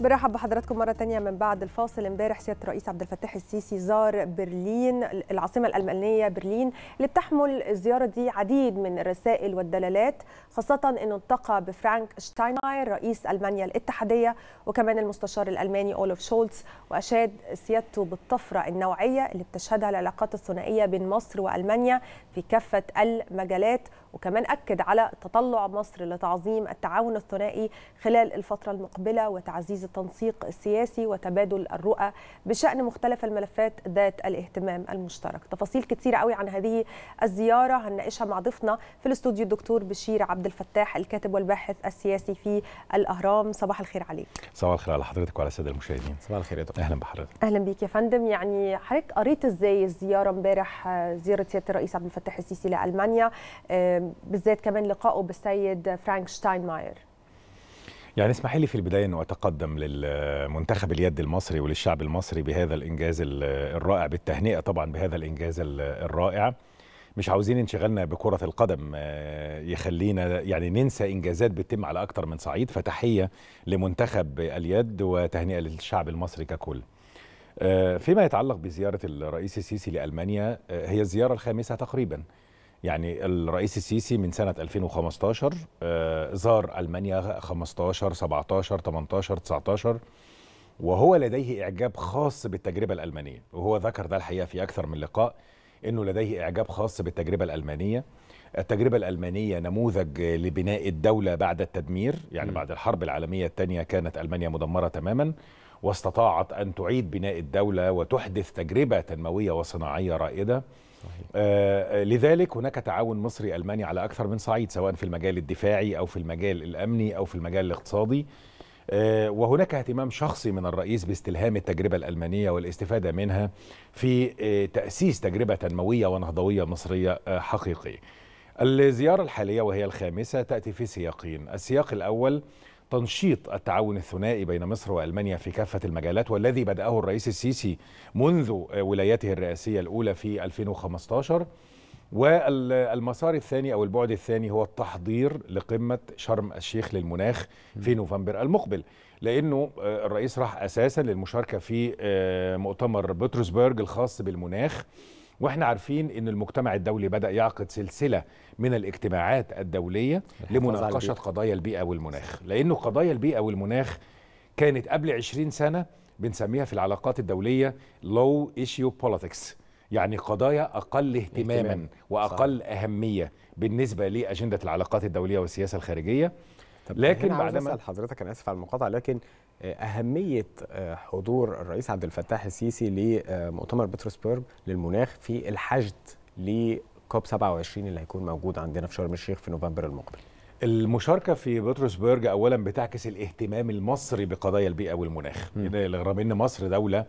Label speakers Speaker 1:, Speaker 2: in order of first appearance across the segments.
Speaker 1: برحب بحضراتكم مرة تانية من بعد الفاصل امبارح سيادة الرئيس عبد الفتاح السيسي زار برلين العاصمة الألمانية برلين اللي بتحمل الزيارة دي عديد من الرسائل والدلالات خاصة أنه التقى بفرانك شتاينماير رئيس ألمانيا الاتحادية وكمان المستشار الألماني أولف شولتز وأشاد سيادته بالطفرة النوعية اللي بتشهدها العلاقات الثنائية بين مصر وألمانيا في كافة المجالات وكمان أكد على تطلع مصر لتعظيم التعاون الثنائي خلال الفترة المقبلة وتعزيز التنسيق السياسي وتبادل الرؤى بشأن مختلف الملفات ذات الاهتمام المشترك تفاصيل كثيرة قوي عن هذه الزيارة هنناقشها مع ضيفنا في الاستوديو الدكتور بشير عبد الفتاح الكاتب والباحث السياسي في الأهرام صباح الخير عليك
Speaker 2: صباح الخير على حضرتك وعلى السادة المشاهدين صباح الخير يا دكتور أهلا بحضرتك
Speaker 1: أهلا بيك يا فندم يعني حضرتك قريت إزاي الزيارة امبارح آه، زيارة سيادة الرئيس عبد الفتاح السيسي لألمانيا بالذات كمان لقائه بالسيد فرانك شتاينماير
Speaker 2: يعني اسمح لي في البداية أنه أتقدم للمنتخب اليد المصري وللشعب المصري بهذا الإنجاز الرائع بالتهنئة طبعا بهذا الإنجاز الرائع مش عاوزين انشغالنا بكرة القدم آه، يخلينا يعني ننسى إنجازات بتتم على أكتر من صعيد فتحية لمنتخب اليد وتهنئة للشعب المصري ككل آه، فيما يتعلق بزيارة الرئيس السيسي لألمانيا آه، هي الزيارة الخامسة تقريباً يعني الرئيس السيسي من سنة 2015 آه، زار ألمانيا 15 17 18 19 وهو لديه إعجاب خاص بالتجربة الألمانية وهو ذكر ده الحقيقة في أكثر من لقاء أنه لديه إعجاب خاص بالتجربة الألمانية التجربة الألمانية نموذج لبناء الدولة بعد التدمير يعني بعد الحرب العالمية الثانية كانت ألمانيا مدمرة تماما واستطاعت أن تعيد بناء الدولة وتحدث تجربة تنموية وصناعية رائدة آه لذلك هناك تعاون مصري ألماني على أكثر من صعيد سواء في المجال الدفاعي أو في المجال الأمني أو في المجال الاقتصادي آه، وهناك اهتمام شخصي من الرئيس باستلهام التجربة الألمانية والاستفادة منها في آه، تأسيس تجربة تنموية ونهضوية مصرية آه، حقيقية الزيارة الحالية وهي الخامسة تأتي في سياقين السياق الأول تنشيط التعاون الثنائي بين مصر والمانيا في كافه المجالات والذي بداه الرئيس السيسي منذ ولايته الرئاسيه الاولى في 2015 والمسار الثاني او البعد الثاني هو التحضير لقمه شرم الشيخ للمناخ في نوفمبر المقبل لانه آه، الرئيس راح اساسا للمشاركه في آه، مؤتمر بطرسبرج الخاص بالمناخ واحنا عارفين ان المجتمع الدولي بدا يعقد سلسله من الاجتماعات الدوليه لمناقشه قضايا البيئه والمناخ لانه قضايا البيئه والمناخ كانت قبل 20 سنه بنسميها في العلاقات الدوليه لو ايشيو بوليتكس يعني قضايا اقل اهتماما اهتمام. واقل صح.
Speaker 3: اهميه بالنسبه لاجنده العلاقات الدوليه والسياسه الخارجيه طب لكن بعدما اسال حضرتك انا اسف على المقاطعه لكن أهمية آه، حضور الرئيس عبد الفتاح السيسي لمؤتمر بطرسبرغ للمناخ في الحشد لكوب 27 اللي هيكون موجود عندنا في شرم الشيخ في نوفمبر المقبل المشاركه في بطرسبرج اولا
Speaker 2: بتعكس الاهتمام المصري بقضايا البيئه والمناخ رغم ان مصر دوله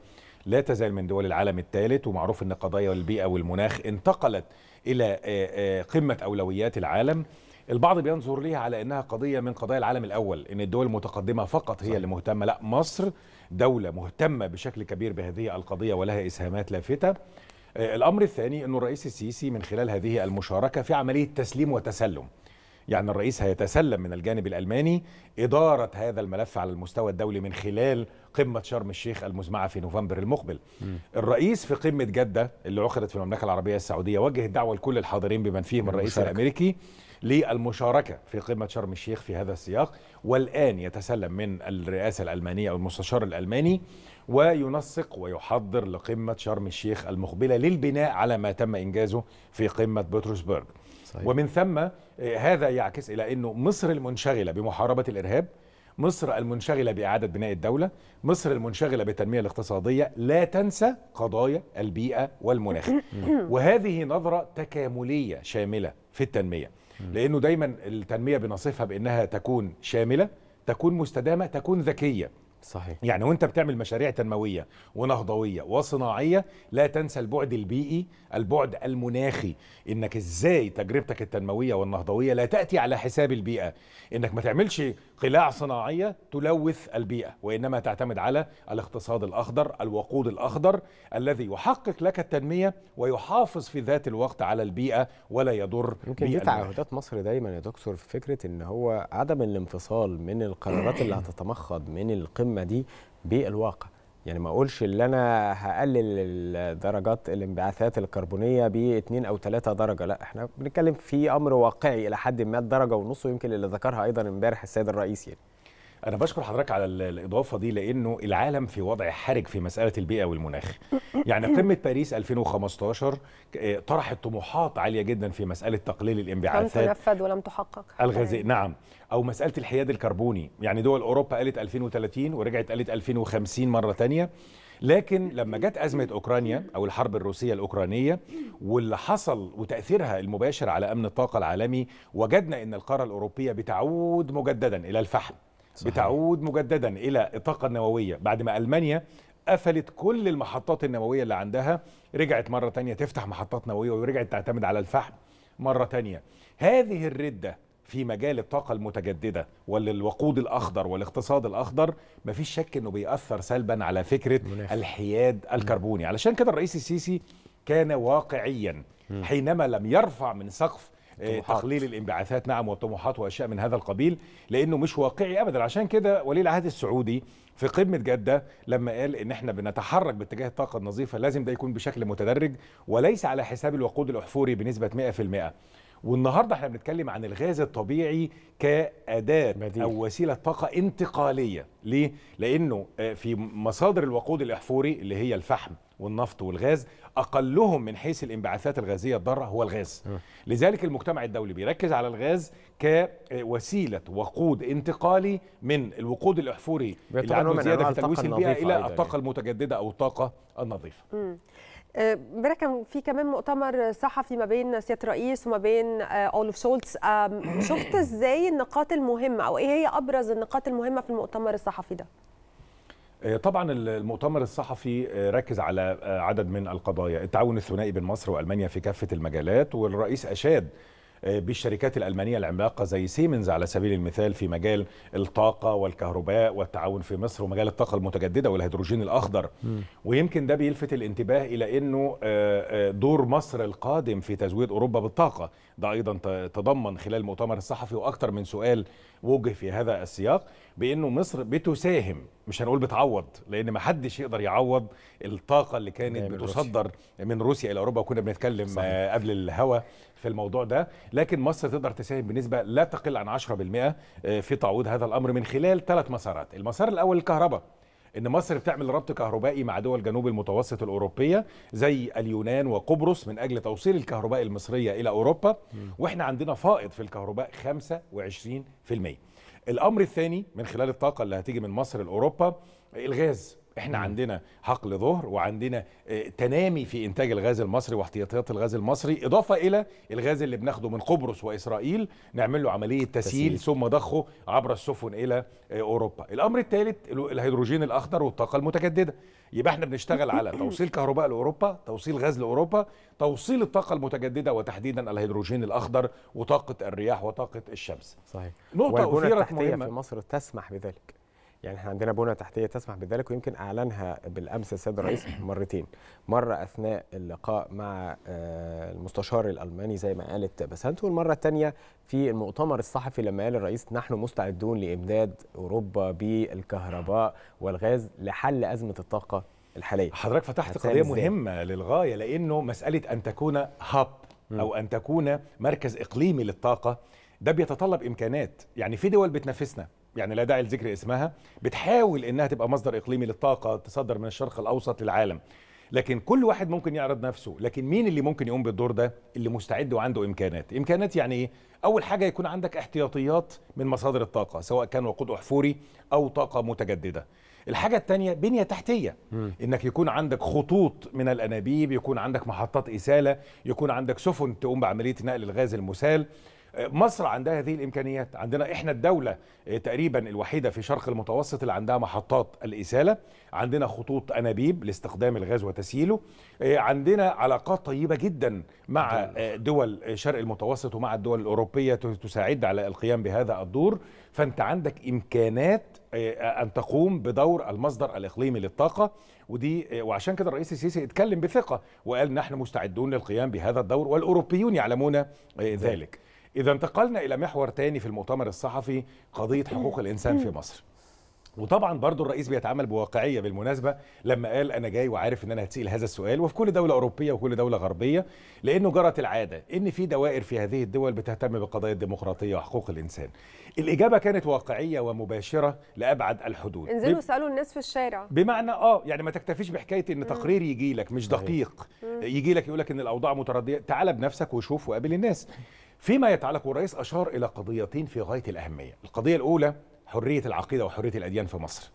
Speaker 2: لا تزال من دول العالم الثالث ومعروف ان قضايا البيئه والمناخ انتقلت الى آه، آه، قمه اولويات العالم البعض بينظر ليها على انها قضيه من قضايا العالم الاول ان الدول المتقدمه فقط هي اللي مهتمه لا مصر دوله مهتمه بشكل كبير بهذه القضيه ولها اسهامات لافته آه، الامر الثاني انه الرئيس السيسي من خلال هذه المشاركه في عمليه تسليم وتسلم يعني الرئيس هيتسلم من الجانب الألماني إدارة هذا الملف على المستوى الدولي من خلال قمة شرم الشيخ المزمعة في نوفمبر المقبل م. الرئيس في قمة جدة اللي عقدت في المملكة العربية السعودية وجه الدعوة لكل الحاضرين بمن فيهم الرئيس الأمريكي للمشاركة في قمة شرم الشيخ في هذا السياق والآن يتسلم من الرئاسة الألمانية أو المستشار الألماني وينسق ويحضر لقمة شرم الشيخ المقبلة للبناء على ما تم إنجازه في قمة بطرسبرغ صحيح. ومن ثم آه، هذا يعكس إلى أنه مصر المنشغلة بمحاربة الإرهاب مصر المنشغلة بإعادة بناء الدولة مصر المنشغلة بالتنمية الاقتصادية لا تنسى قضايا البيئة والمناخ وهذه نظرة تكاملية شاملة في التنمية لأنه دايما التنمية بنصفها بأنها تكون شاملة تكون مستدامة تكون ذكية صحيح يعني وانت بتعمل مشاريع تنمويه ونهضويه وصناعيه لا تنسى البعد البيئي البعد المناخي انك ازاي تجربتك التنمويه والنهضويه لا تاتي على حساب البيئه انك ما تعملش قلاع صناعية تلوث البيئة وإنما تعتمد على الاقتصاد الأخضر الوقود الأخضر الذي يحقق لك التنمية ويحافظ في ذات الوقت على البيئة ولا
Speaker 3: يضر يمكن دي تعهدات مصر دايما يا دكتور في فكرة أن هو عدم الانفصال من القرارات اللي هتتمخض من القمة دي بالواقع يعني ما اقولش ان انا هقلل درجات الانبعاثات الكربونيه ب 2 او 3 درجه لا احنا بنتكلم في امر واقعي الى حد ما درجه ونص ويمكن اللي ذكرها ايضا امبارح السيد الرئيس يعني انا بشكر حضرتك على الاضافه دي لانه العالم في وضع حرج في مساله البيئه والمناخ
Speaker 2: يعني قمه باريس 2015 آه، طرحت طموحات عاليه جدا في مساله تقليل الانبعاثات لم
Speaker 1: تنفذ ولم تحقق الغازي
Speaker 2: نعم او مساله الحياد الكربوني يعني دول اوروبا قالت 2030 ورجعت قالت 2050 مره ثانيه لكن لما جت أزمة أوكرانيا أو الحرب الروسية الأوكرانية واللي حصل وتأثيرها المباشر على أمن الطاقة العالمي وجدنا أن القارة الأوروبية بتعود مجددا إلى الفحم صحيح. بتعود مجددا الى الطاقه النوويه بعد ما المانيا قفلت كل المحطات النوويه اللي عندها رجعت مره تانية تفتح محطات نوويه ورجعت تعتمد على الفحم مره تانية هذه الرده في مجال الطاقه المتجدده والوقود الاخضر والاقتصاد الاخضر مفيش شك انه بيأثر سلبا على فكره مناخ. الحياد الكربوني علشان كده الرئيس السيسي كان واقعيا حينما لم يرفع من سقف إيه، تقليل الانبعاثات نعم والطموحات واشياء من هذا القبيل لانه مش واقعي ابدا عشان كده ولي العهد السعودي في قمه جده لما قال ان احنا بنتحرك باتجاه الطاقه النظيفه لازم ده يكون بشكل متدرج وليس على حساب الوقود الاحفوري بنسبه 100% والنهارده احنا بنتكلم عن الغاز الطبيعي كاداه بديل. او وسيله طاقه انتقاليه ليه لانه آه، في مصادر الوقود الاحفوري اللي هي الفحم والنفط والغاز اقلهم من حيث الانبعاثات الغازيه الضاره هو الغاز اه. لذلك المجتمع الدولي بيركز على الغاز كوسيله آه، وقود انتقالي من الوقود الاحفوري اللي عنده زياده في تلويث البيئه الى الطاقه يعني. المتجدده او الطاقه النظيفه
Speaker 1: امبارح كان في كمان مؤتمر صحفي ما بين سياده الرئيس وما بين آه، اولف شولتز شفت ازاي النقاط المهمه او ايه هي ابرز النقاط المهمه في المؤتمر الصحفي ده؟
Speaker 2: آه، طبعا المؤتمر الصحفي آه، ركز على عدد من القضايا التعاون الثنائي بين مصر والمانيا في كافه المجالات والرئيس اشاد آه، بالشركات الألمانية العملاقة زي سيمنز على سبيل المثال في مجال الطاقة والكهرباء والتعاون في مصر ومجال الطاقة المتجددة والهيدروجين الأخضر م. ويمكن ده بيلفت الانتباه إلى أنه آه، آه، دور مصر القادم في تزويد أوروبا بالطاقة ده أيضا تضمن خلال المؤتمر الصحفي وأكثر من سؤال وجه في هذا السياق بأنه مصر بتساهم مش هنقول بتعوض لان ما حدش يقدر يعوض الطاقه اللي كانت بتصدر من روسيا الى اوروبا وكنا بنتكلم صحيح. قبل الهوا في الموضوع ده لكن مصر تقدر تساهم بنسبة لا تقل عن 10% آه، في تعويض هذا الأمر من خلال ثلاث مسارات المسار الأول الكهرباء ان مصر بتعمل ربط كهربائي مع دول جنوب المتوسط الاوروبيه زي اليونان وقبرص من اجل توصيل الكهرباء المصريه الى اوروبا واحنا عندنا فائض في الكهرباء 25% الامر الثاني من خلال الطاقه اللي هتيجي من مصر لاوروبا الغاز احنا مم. عندنا حقل ظهر وعندنا آه، تنامي في انتاج الغاز المصري واحتياطيات الغاز المصري اضافه الى الغاز اللي بناخده من قبرص واسرائيل نعمل له عمليه تسهيل, تسهيل. ثم ضخه عبر السفن الى آه، اوروبا الامر الثالث الهيدروجين الاخضر والطاقه المتجدده يبقى احنا بنشتغل على توصيل كهرباء لاوروبا توصيل غاز لاوروبا توصيل الطاقه المتجدده وتحديدا الهيدروجين الاخضر وطاقه الرياح وطاقه الشمس صحيح نقطه اثيرت مهمه في
Speaker 3: مصر تسمح بذلك يعني احنا عندنا بنى تحتيه تسمح بذلك ويمكن اعلنها بالامس السيد الرئيس مرتين مره اثناء اللقاء مع آه، المستشار الالماني زي ما قالت بسنت والمره الثانيه في المؤتمر الصحفي لما قال الرئيس نحن مستعدون لامداد اوروبا بالكهرباء والغاز لحل ازمه الطاقه الحاليه حضرتك فتحت قضيه مهمه للغايه لانه مساله ان تكون هاب او ان تكون
Speaker 2: مركز اقليمي للطاقه ده بيتطلب امكانات يعني في دول بتنافسنا يعني لا داعي لذكر اسمها بتحاول انها تبقى مصدر اقليمي للطاقه تصدر من الشرق الاوسط للعالم لكن كل واحد ممكن يعرض نفسه لكن مين اللي ممكن يقوم بالدور ده اللي مستعد وعنده امكانات امكانات يعني ايه اول حاجه يكون عندك احتياطيات من مصادر الطاقه سواء كان وقود احفوري او طاقه متجدده الحاجة الثانية بنية تحتية م. انك يكون عندك خطوط من الانابيب يكون عندك محطات اسالة يكون عندك سفن تقوم بعملية نقل الغاز المسال مصر عندها هذه الامكانيات عندنا احنا الدوله آه، تقريبا الوحيده في شرق المتوسط اللي عندها محطات الاساله عندنا خطوط انابيب لاستخدام الغاز وتسييله آه، عندنا علاقات طيبه جدا مع آه، دول شرق المتوسط ومع الدول الاوروبيه تساعد على القيام بهذا الدور فانت عندك امكانات ان تقوم بدور المصدر الاقليمي للطاقه ودي وعشان كده الرئيس السيسي اتكلم بثقه وقال نحن مستعدون للقيام بهذا الدور والاوروبيون يعلمون ذلك إذا انتقلنا إلى محور تاني في المؤتمر الصحفي قضية حقوق الإنسان في مصر وطبعا برضو الرئيس بيتعامل بواقعيه بالمناسبه لما قال انا جاي وعارف ان انا هتسئل هذا السؤال وفي كل دوله اوروبيه وكل دوله غربيه لانه جرت العاده ان في دوائر في هذه الدول بتهتم بالقضايا الديمقراطيه وحقوق الانسان. الاجابه كانت واقعيه ومباشره لابعد الحدود. انزلوا
Speaker 1: سالوا الناس في الشارع.
Speaker 2: بمعنى اه يعني ما تكتفيش بحكايه ان تقرير يجي لك مش دقيق يجي لك يقول لك ان الاوضاع مترديه تعال بنفسك وشوف وقابل الناس. فيما يتعلق والرئيس أشار إلى قضيتين في غاية الأهمية القضية الأولى حرية العقيدة وحرية الأديان في مصر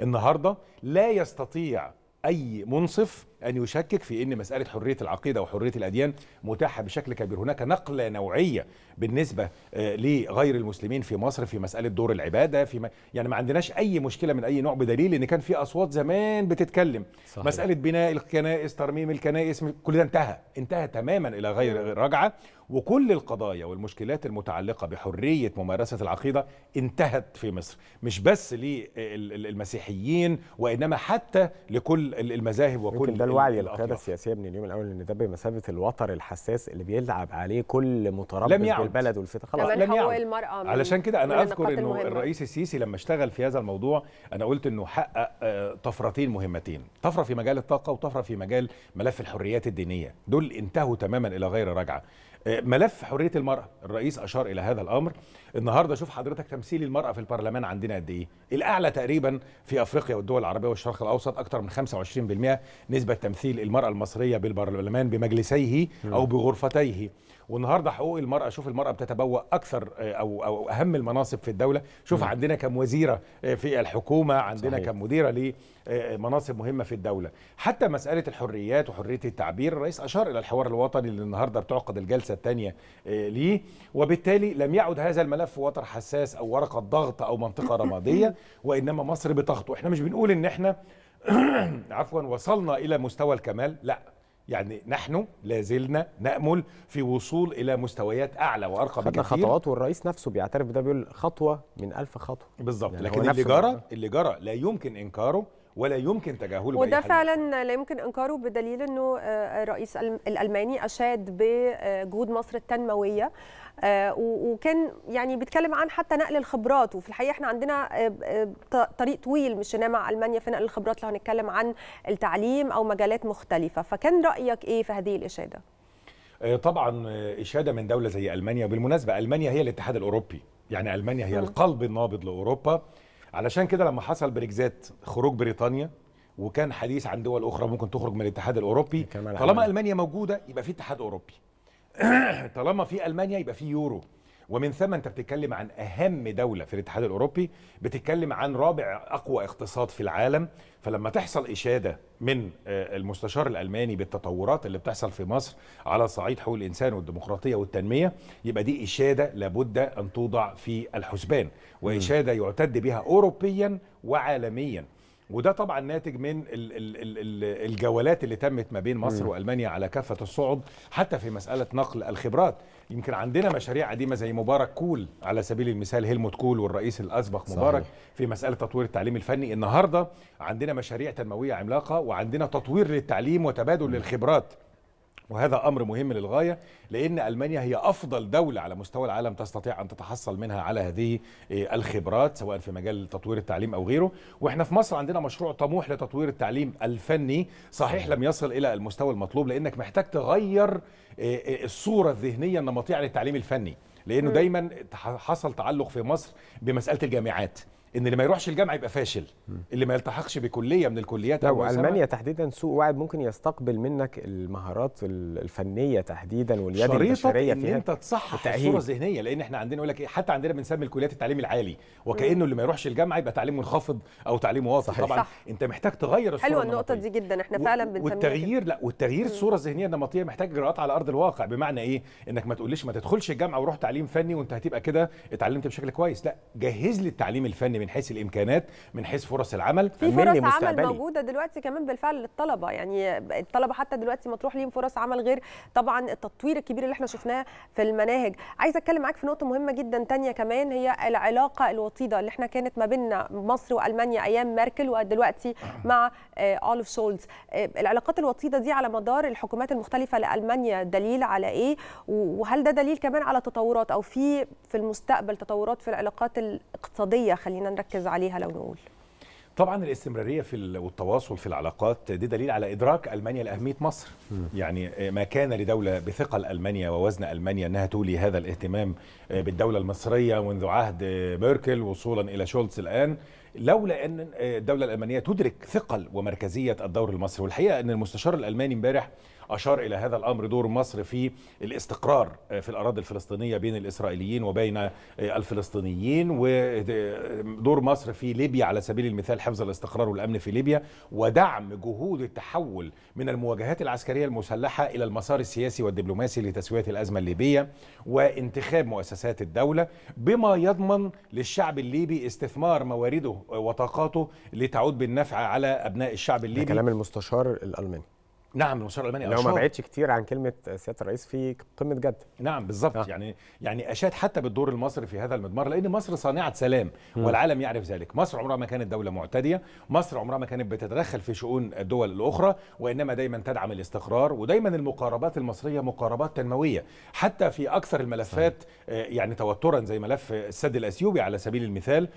Speaker 2: النهاردة لا يستطيع أي منصف أن يشكك في أن مسألة حرية العقيدة وحرية الأديان متاحة بشكل كبير هناك نقلة نوعية بالنسبة آه، لغير المسلمين في مصر في مسألة دور العبادة في ما يعني ما عندناش أي مشكلة من أي نوع بدليل أن كان في أصوات زمان بتتكلم صحيح. مسألة بناء الكنائس ترميم الكنائس كل ده انتهى انتهى تماما إلى غير نعم. رجعة وكل القضايا والمشكلات المتعلقة بحرية ممارسة العقيدة انتهت في مصر مش بس للمسيحيين آه، وإنما حتى لكل المذاهب وكل
Speaker 3: الوعي للقياده السياسيه من اليوم الاول ان ده بمثابه الوتر الحساس اللي بيلعب عليه كل متربص في البلد بالبلد خلاص لم يعد
Speaker 1: علشان كده انا اذكر انه الرئيس
Speaker 3: السيسي لما
Speaker 2: اشتغل في هذا الموضوع انا قلت انه حقق آه، طفرتين مهمتين طفره في مجال الطاقه وطفره في مجال ملف الحريات الدينيه دول انتهوا تماما الى غير رجعه ملف حريه المراه الرئيس اشار الى هذا الامر النهارده شوف حضرتك تمثيل المراه في البرلمان عندنا قد ايه الاعلى تقريبا في افريقيا والدول العربيه والشرق الاوسط اكثر من 25% نسبه تمثيل المراه المصريه بالبرلمان بمجلسيه او بغرفتيه والنهارده حقوق المراه شوف المراه بتتبوأ اكثر آه، او او اهم المناصب في الدوله شوف م. نعم. عندنا كم وزيره آه، في الحكومه عندنا صحيح. كم مديره لمناصب آه، مهمه في الدوله حتى مساله الحريات وحريه التعبير الرئيس اشار الى الحوار الوطني اللي النهارده بتعقد الجلسه الثانيه ليه وبالتالي لم يعد هذا الملف وتر حساس او ورقه ضغط او منطقه رماديه وانما مصر بتخطو احنا مش بنقول ان احنا عفوا وصلنا الى مستوى الكمال لا يعني نحن لا زلنا نامل في وصول الى مستويات اعلى وارقى بكثير خطوات
Speaker 3: والرئيس نفسه بيعترف بده بيقول خطوه من ألف خطوه بالظبط يعني لكن اللي جرى
Speaker 2: اللي جرى لا يمكن انكاره ولا يمكن تجاهله وده فعلا
Speaker 1: لا يمكن انكاره بدليل انه آه، الرئيس الالماني اشاد بجهود مصر التنمويه آه، وكان يعني بيتكلم عن حتى نقل الخبرات وفي الحقيقه احنا عندنا آه، آه، طريق طويل مشيناه مع المانيا في نقل الخبرات لو هنتكلم عن التعليم او مجالات مختلفه فكان رايك ايه في هذه الاشاده؟
Speaker 2: طبعا اشاده من دوله زي المانيا بالمناسبه المانيا هي الاتحاد الاوروبي يعني المانيا هي القلب النابض لاوروبا علشان كده لما حصل بريكزات خروج بريطانيا وكان حديث عن دول اخرى ممكن تخرج من الاتحاد الاوروبي طالما المانيا موجوده يبقى في اتحاد اوروبي طالما في المانيا يبقى في يورو ومن ثم انت بتتكلم عن اهم دوله في الاتحاد الاوروبي بتتكلم عن رابع اقوى اقتصاد في العالم فلما تحصل اشاده من آه، المستشار الالماني بالتطورات اللي بتحصل في مصر على صعيد حقوق الانسان والديمقراطيه والتنميه يبقى دي اشاده لابد ان توضع في الحسبان واشاده يعتد بها اوروبيا وعالميا وده طبعا ناتج من الجولات اللي تمت ما بين مصر والمانيا على كافه الصعد حتى في مساله نقل الخبرات يمكن عندنا مشاريع قديمه زي مبارك كول على سبيل المثال هيلموت كول والرئيس الاسبق مبارك صحيح. في مساله تطوير التعليم الفني النهارده عندنا مشاريع تنمويه عملاقه وعندنا تطوير للتعليم وتبادل للخبرات وهذا امر مهم للغايه لان المانيا هي افضل دوله على مستوى العالم تستطيع ان تتحصل منها على هذه إيه، الخبرات سواء في مجال تطوير التعليم او غيره واحنا في مصر عندنا مشروع طموح لتطوير التعليم الفني صحيح لم يصل الى المستوى المطلوب لانك محتاج تغير إيه، إيه، الصوره الذهنيه النمطيه عن التعليم الفني لانه دايما حصل تعلق في مصر بمساله الجامعات ان اللي ما يروحش الجامعه يبقى فاشل اللي ما يلتحقش بكليه من الكليات او المانيا
Speaker 3: تحديدا سوق واعد ممكن يستقبل منك المهارات الفنيه تحديدا واليد البشريه فيها ان انت
Speaker 2: تصحح الصوره الذهنيه لان احنا عندنا يقول لك إيه، حتى عندنا بنسمي الكليات التعليم العالي وكانه اللي ما يروحش الجامعه يبقى تعليم منخفض او تعليم واطي طبعا صح. انت محتاج تغير الصوره حلوه النقطه
Speaker 1: دي جدا احنا فعلا بنسميها والتغيير
Speaker 2: لا والتغيير الصوره الذهنيه النمطيه محتاج اجراءات على ارض الواقع بمعنى ايه انك ما تقولش ما تدخلش الجامعه وروح تعليم فني وانت هتبقى كده اتعلمت بشكل كويس لا جهز لي التعليم الفني من حيث الامكانات من حيث فرص العمل في فرص عمل مستقبلي. موجوده
Speaker 1: دلوقتي كمان بالفعل للطلبه يعني الطلبه حتى دلوقتي مطروح ليهم فرص عمل غير طبعا التطوير الكبير اللي احنا شفناه في المناهج عايزه اتكلم معاك في نقطه مهمه جدا تانية كمان هي العلاقه الوطيده اللي احنا كانت ما بيننا مصر والمانيا ايام ميركل ودلوقتي مع آه، اولف شولز آه، العلاقات الوطيده دي على مدار الحكومات المختلفه لالمانيا دليل على ايه وهل ده دليل كمان على تطورات او في في المستقبل تطورات في العلاقات الاقتصاديه خلينا نركز عليها لو نقول
Speaker 2: طبعا الاستمراريه في والتواصل في العلاقات ده دليل على ادراك المانيا لاهميه مصر يعني آه، ما كان لدوله بثقل المانيا ووزن المانيا انها تولي هذا الاهتمام آه، بالدوله المصريه منذ عهد آه، ميركل وصولا الى شولتز الان لولا ان الدوله الالمانيه تدرك ثقل ومركزيه الدور المصري والحقيقه ان المستشار الالماني امبارح اشار الى هذا الامر دور مصر في الاستقرار في الاراضي الفلسطينيه بين الاسرائيليين وبين الفلسطينيين ودور مصر في ليبيا على سبيل المثال حفظ الاستقرار والامن في ليبيا ودعم جهود التحول من المواجهات العسكريه المسلحه الى المسار السياسي والدبلوماسي لتسويه الازمه الليبيه وانتخاب مؤسسات الدوله بما يضمن للشعب الليبي استثمار موارده وطاقاته لتعود بالنفع على ابناء الشعب الليبي كلام
Speaker 3: المستشار الالماني
Speaker 2: نعم المستشار الالماني لو ما بعدش
Speaker 3: كتير عن كلمه سياده الرئيس في قمه جد نعم بالظبط آه.
Speaker 2: يعني يعني اشاد حتى بالدور المصري في هذا المضمار لان مصر صانعه سلام م. والعالم يعرف ذلك مصر عمرها ما كانت دوله معتديه مصر عمرها ما كانت بتتدخل في شؤون الدول الاخرى وانما دايما تدعم الاستقرار ودايما المقاربات المصريه مقاربات تنمويه حتى في اكثر الملفات صحيح. آه، يعني توترا زي ملف السد الاثيوبي على سبيل المثال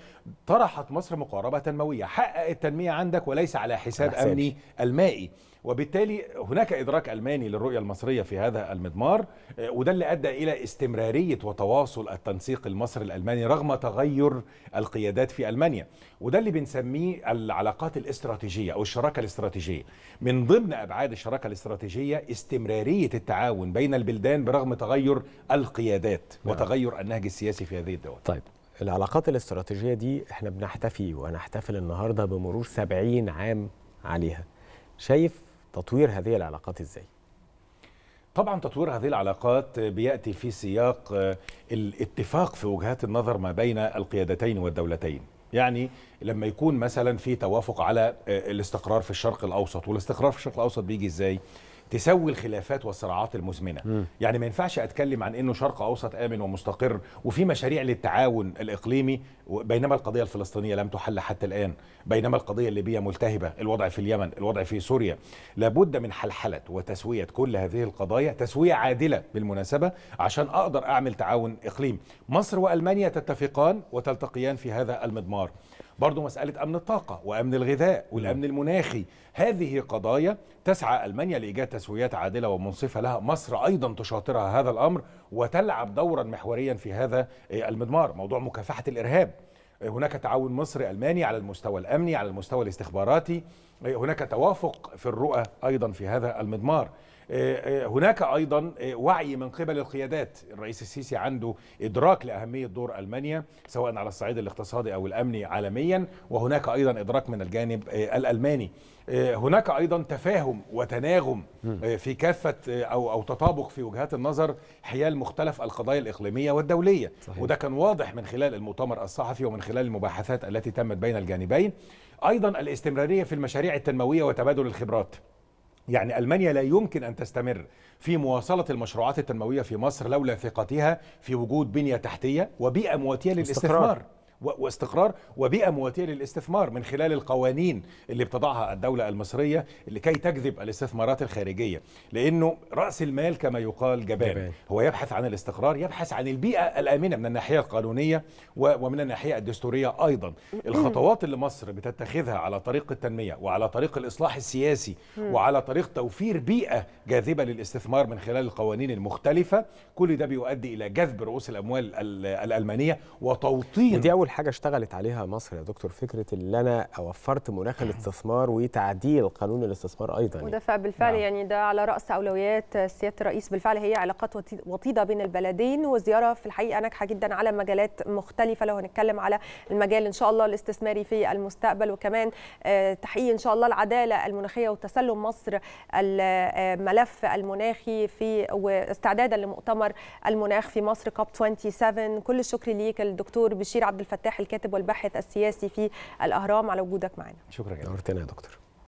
Speaker 2: طرحت مصر مقاربه تنمويه حقق التنميه عندك وليس على حساب امني المائي وبالتالي هناك إدراك ألماني للرؤية المصرية في هذا المضمار آه، وده اللي أدى إلى استمرارية وتواصل التنسيق المصري الألماني رغم تغير القيادات في ألمانيا وده اللي بنسميه العلاقات الاستراتيجية أو الشراكة الاستراتيجية من ضمن أبعاد الشراكة الاستراتيجية استمرارية التعاون بين البلدان برغم تغير القيادات نعم. وتغير النهج السياسي في هذه الدول
Speaker 3: طيب العلاقات الاستراتيجية دي احنا بنحتفي ونحتفل النهاردة بمرور 70 عام عليها شايف تطوير هذه العلاقات ازاي؟
Speaker 2: طبعا تطوير هذه العلاقات بياتي في سياق آه، الاتفاق في وجهات النظر ما بين القيادتين والدولتين يعني لما يكون مثلا في توافق على آه، الاستقرار في الشرق الاوسط والاستقرار في الشرق الاوسط بيجي ازاي تسوي الخلافات والصراعات المزمنه م. يعني ما ينفعش اتكلم عن انه شرق اوسط امن ومستقر وفي مشاريع للتعاون الاقليمي بينما القضيه الفلسطينيه لم تحل حتى الان بينما القضيه الليبيه ملتهبه الوضع في اليمن الوضع في سوريا لابد من حلحله وتسويه كل هذه القضايا تسويه عادله بالمناسبه عشان اقدر اعمل تعاون اقليمي مصر والمانيا تتفقان وتلتقيان في هذا المضمار برضو مسألة أمن الطاقة وأمن الغذاء والأمن نعم. المناخي هذه قضايا تسعى ألمانيا لإيجاد تسويات عادلة ومنصفة لها مصر أيضا تشاطرها هذا الأمر وتلعب دورا محوريا في هذا آه، المضمار موضوع مكافحة الإرهاب آه، هناك تعاون مصري ألماني على المستوى الأمني على المستوى الاستخباراتي آه، هناك توافق في الرؤى أيضا في هذا المضمار آه، آه، هناك ايضا آه، وعي من قبل القيادات الرئيس السيسي عنده ادراك لاهميه دور المانيا سواء على الصعيد الاقتصادي او الامني عالميا وهناك ايضا ادراك من الجانب الالماني هناك ايضا تفاهم وتناغم في كافه او او تطابق في وجهات النظر حيال مختلف القضايا الاقليميه والدوليه صحيح. وده كان واضح من خلال المؤتمر الصحفي ومن خلال المباحثات التي تمت بين الجانبين ايضا الاستمراريه في المشاريع التنمويه وتبادل الخبرات يعني ألمانيا لا يمكن أن تستمر في مواصلة المشروعات التنموية في مصر لولا ثقتها في وجود بنية تحتية وبيئة مواتية للاستثمار واستقرار وبيئه مواتيه للاستثمار من خلال القوانين اللي بتضعها الدوله المصريه لكي تجذب الاستثمارات الخارجيه لانه راس المال كما يقال جبان, هو يبحث عن الاستقرار يبحث عن البيئه الامنه من الناحيه القانونيه ومن الناحيه الدستوريه ايضا الخطوات اللي مصر بتتخذها على طريق التنميه وعلى طريق الاصلاح السياسي وعلى طريق توفير بيئه جاذبه للاستثمار من خلال القوانين المختلفه كل ده بيؤدي الى
Speaker 3: جذب رؤوس الاموال الالمانيه وتوطين اول حاجه اشتغلت عليها مصر يا دكتور فكره اللي انا وفرت مناخ الاستثمار وتعديل قانون الاستثمار ايضا يعني.
Speaker 1: وده بالفعل نعم. يعني ده على راس اولويات سياده الرئيس بالفعل هي علاقات وطيده بين البلدين وزياره في الحقيقه ناجحه جدا على مجالات مختلفه لو هنتكلم على المجال ان شاء الله الاستثماري في المستقبل وكمان آه، تحقيق ان شاء الله العداله المناخيه وتسلم مصر الملف آه، المناخي في واستعدادا لمؤتمر المناخ في مصر كوب 27 كل الشكر ليك الدكتور بشير عبد الفتاح فتاح الكاتب والباحث السياسي في الاهرام على وجودك معنا
Speaker 3: شكرا جدا نورتنا يا دكتور